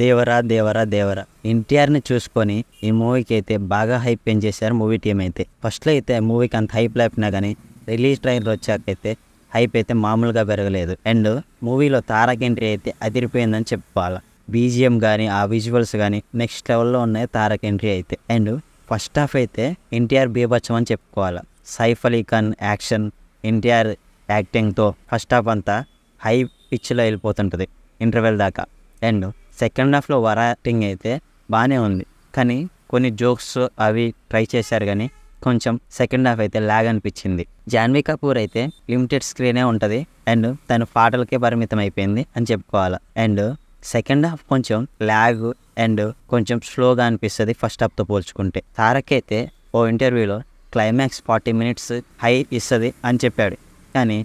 దేవరా దేవరా దేవరా ఎన్టీఆర్ని చూసుకొని ఈ మూవీకి అయితే బాగా హైప్ పెంచేశారు మూవీ టీం అయితే ఫస్ట్లో అయితే మూవీకి అంత హైప్ లేపినా కానీ రిలీజ్ ట్రైన్లో వచ్చాకైతే హైప్ అయితే మామూలుగా పెరగలేదు అండ్ మూవీలో తారక్ ఎంట్రీ అయితే అదిరిపోయిందని చెప్పాలి బీజిఎం కానీ ఆ విజువల్స్ కానీ నెక్స్ట్ లెవెల్లో ఉన్నాయి తారక్ ఎంట్రీ అయితే అండ్ ఫస్ట్ హాఫ్ అయితే ఎన్టీఆర్ బీభత్సం అని చెప్పుకోవాలి సైఫ్ అలీ ఖాన్ యాక్షన్ ఎన్టీఆర్ యాక్టింగ్తో ఫస్ట్ హాఫ్ అంతా హై పిచ్లో వెళ్ళిపోతుంటుంది ఇంటర్వెల్ దాకా అండ్ సెకండ్ హాఫ్లో వరాటింగ్ అయితే బాగానే ఉంది కానీ కొన్ని జోక్స్ అవి ట్రై చేశారు కానీ కొంచెం సెకండ్ హాఫ్ అయితే లాగ్ అనిపించింది జాన్వి కపూర్ అయితే లిమిటెడ్ స్క్రీనే ఉంటుంది అండ్ తను పాటలకే పరిమితం అయిపోయింది అని చెప్పుకోవాలి అండ్ సెకండ్ హాఫ్ కొంచెం లాగ్ అండ్ కొంచెం స్లోగా అనిపిస్తుంది ఫస్ట్ హాఫ్తో పోల్చుకుంటే తారక్ అయితే ఓ ఇంటర్వ్యూలో క్లైమాక్స్ ఫార్టీ మినిట్స్ హై ఇస్తుంది అని చెప్పాడు కానీ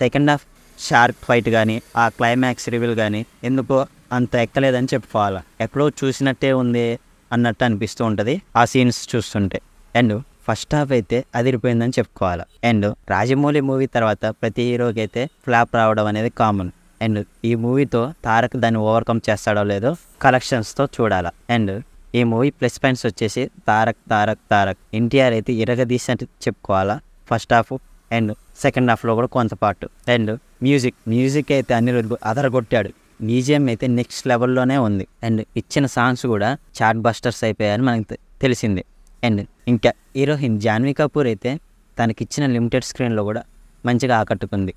సెకండ్ హాఫ్ షార్ప్ ఫైట్ కానీ ఆ క్లైమాక్స్ రివ్యూల్ కానీ ఎందుకో అంత ఎక్కలేదని చెప్పుకోవాలి ఎక్కడో చూసినట్టే ఉంది అన్నట్టు అనిపిస్తూ ఉంటుంది ఆ సీన్స్ చూస్తుంటే అండ్ ఫస్ట్ హాఫ్ అయితే అదిరిపోయిందని చెప్పుకోవాలి అండ్ రాజమౌళి మూవీ తర్వాత ప్రతి హీరోకి అయితే ఫ్లాప్ రావడం అనేది కామన్ అండ్ ఈ మూవీతో తారక్ దాన్ని ఓవర్కమ్ చేస్తాడో లేదో కలెక్షన్స్తో చూడాలి అండ్ ఈ మూవీ ప్లస్ పాయింట్స్ వచ్చేసి తారక్ తారక్ తారక్ ఎన్టీఆర్ అయితే ఇరగదీసినట్టు చెప్పుకోవాలా ఫస్ట్ హాఫ్ అండ్ సెకండ్ హాఫ్లో కూడా కొంత పాటు అండ్ మ్యూజిక్ మ్యూజిక్ అయితే అన్ని అదరగొట్టాడు బీజిఎం అయితే నెక్స్ట్ లెవెల్లోనే ఉంది అండ్ ఇచ్చిన సాంగ్స్ కూడా చాట్ బస్టర్స్ అయిపోయాయని మనకి తెలిసింది అండ్ ఇంకా హీరోయిన్ జాన్వీ కపూర్ అయితే తనకిచ్చిన లిమిటెడ్ స్క్రీన్లో కూడా మంచిగా ఆకట్టుకుంది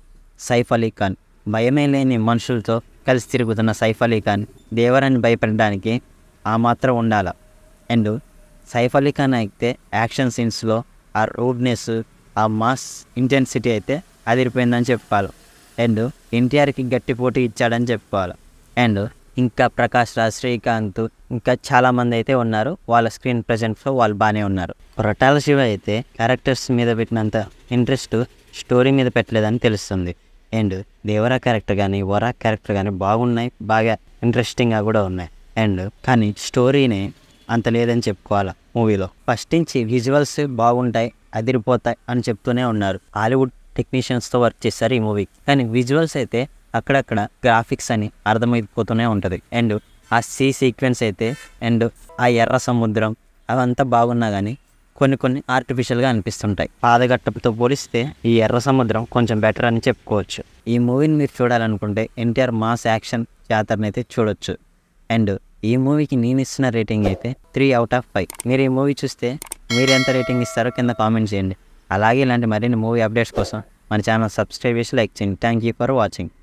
సైఫ్ అలీ ఖాన్ భయమే లేని మనుషులతో కలిసి తిరుగుతున్న సైఫ్ అలీ ఖాన్ దేవరాన్ని భయపడడానికి ఆ మాత్రం ఉండాల అండ్ సైఫ్ అలీ ఖాన్ అయితే యాక్షన్ సీన్స్లో ఆ రూడ్నెస్ ఆ మాస్ ఇంటెన్సిటీ అయితే అదిరిపోయిందని చెప్పాలి అండ్ ఎన్టీఆర్కి గట్టి పోటీ ఇచ్చాడని చెప్పుకోవాలి అండ్ ఇంకా ప్రకాష్ రాజ్ శ్రీకాంత్ ఇంకా చాలామంది అయితే ఉన్నారు వాళ్ళ స్క్రీన్ ప్రజెంట్స్లో వాళ్ళు బాగానే ఉన్నారు రొటాల శివ అయితే క్యారెక్టర్స్ మీద పెట్టినంత ఇంట్రెస్ట్ స్టోరీ మీద పెట్టలేదని తెలుస్తుంది అండ్ దేవరా క్యారెక్టర్ కానీ వరా క్యారెక్టర్ కానీ బాగున్నాయి బాగా ఇంట్రెస్టింగ్గా కూడా ఉన్నాయి అండ్ కానీ స్టోరీని అంత లేదని చెప్పుకోవాలి మూవీలో ఫస్ట్ నుంచి విజువల్స్ బాగుంటాయి అదిరిపోతాయి అని చెప్తూనే ఉన్నారు హాలీవుడ్ టెక్నీషియన్స్తో వర్క్ చేశారు ఈ మూవీ కానీ విజువల్స్ అయితే అక్కడక్కడ గ్రాఫిక్స్ అని అర్థమైపోతూనే ఉంటుంది అండ్ ఆ సీ సీక్వెన్స్ అయితే అండ్ ఆ ఎర్ర సముద్రం అవంతా బాగున్నా కానీ కొన్ని కొన్ని ఆర్టిఫిషియల్గా అనిపిస్తుంటాయి పాదగట్టపుతో పోలిస్తే ఈ ఎర్ర సముద్రం కొంచెం బెటర్ అని చెప్పుకోవచ్చు ఈ మూవీని మీరు చూడాలనుకుంటే ఎన్టీఆర్ మాస్ యాక్షన్ జాతరని అయితే చూడొచ్చు అండ్ ఈ మూవీకి నేను ఇస్తున్న రేటింగ్ అయితే త్రీ అవుట్ ఆఫ్ ఫైవ్ మీరు ఈ మూవీ చూస్తే మీరు ఎంత రేటింగ్ ఇస్తారో కింద కామెంట్ చేయండి అలాగే ఇలాంటి మరిన్ని మూవీ అప్డేట్స్ కోసం మన ఛానల్ సబ్స్క్రైబ్ చేసి లైక్ చేయండి థ్యాంక్ యూ ఫర్ వాచింగ్